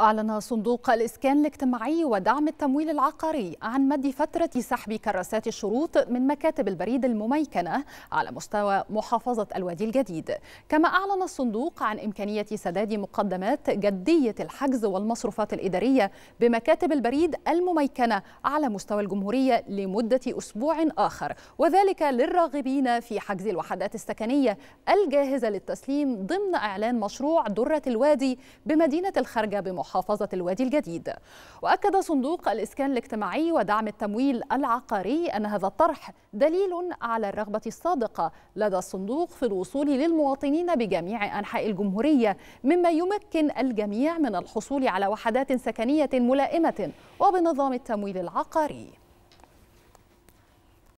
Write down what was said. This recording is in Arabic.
أعلن صندوق الإسكان الاجتماعي ودعم التمويل العقاري عن مد فترة سحب كراسات الشروط من مكاتب البريد المميكنة على مستوى محافظة الوادي الجديد كما أعلن الصندوق عن إمكانية سداد مقدمات جدية الحجز والمصروفات الإدارية بمكاتب البريد المميكنة على مستوى الجمهورية لمدة أسبوع آخر وذلك للراغبين في حجز الوحدات السكنية الجاهزة للتسليم ضمن إعلان مشروع درة الوادي بمدينة الخرجة بمحافظة محافظة الوادي الجديد وأكد صندوق الإسكان الاجتماعي ودعم التمويل العقاري أن هذا الطرح دليل على الرغبة الصادقة لدى الصندوق في الوصول للمواطنين بجميع أنحاء الجمهورية مما يمكن الجميع من الحصول على وحدات سكنية ملائمة وبنظام التمويل العقاري